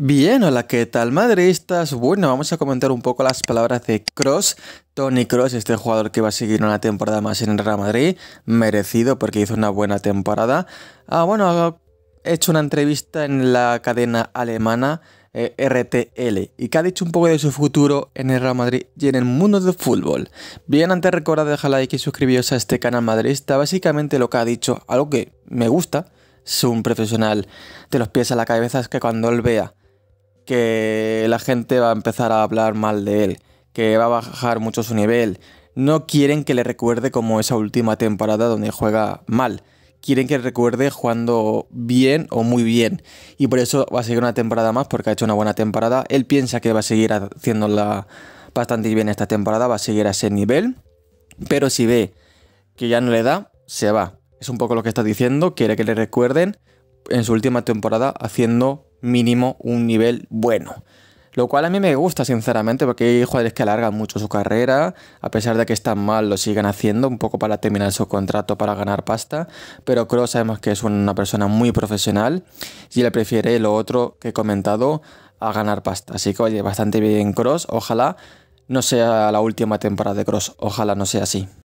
Bien, hola, ¿qué tal madridistas? Bueno, vamos a comentar un poco las palabras de Cross, Tony Cross, este jugador que va a seguir una temporada más en el Real Madrid, merecido porque hizo una buena temporada. Ah, bueno, ha hecho una entrevista en la cadena alemana eh, RTL y que ha dicho un poco de su futuro en el Real Madrid y en el mundo del fútbol. Bien, antes recordad dejar like y suscribiros a este canal madridista, básicamente lo que ha dicho, algo que me gusta, es un profesional de los pies a la cabeza, es que cuando él vea que la gente va a empezar a hablar mal de él, que va a bajar mucho su nivel. No quieren que le recuerde como esa última temporada donde juega mal. Quieren que le recuerde jugando bien o muy bien. Y por eso va a seguir una temporada más porque ha hecho una buena temporada. Él piensa que va a seguir haciéndola bastante bien esta temporada, va a seguir a ese nivel. Pero si ve que ya no le da, se va. Es un poco lo que está diciendo, quiere que le recuerden en su última temporada haciendo mínimo un nivel bueno. Lo cual a mí me gusta, sinceramente, porque hay jugadores que alargan mucho su carrera, a pesar de que están mal, lo siguen haciendo, un poco para terminar su contrato, para ganar pasta. Pero Cross sabemos que es una persona muy profesional y le prefiere lo otro que he comentado a ganar pasta. Así que, oye, bastante bien Cross, ojalá no sea la última temporada de Cross, ojalá no sea así.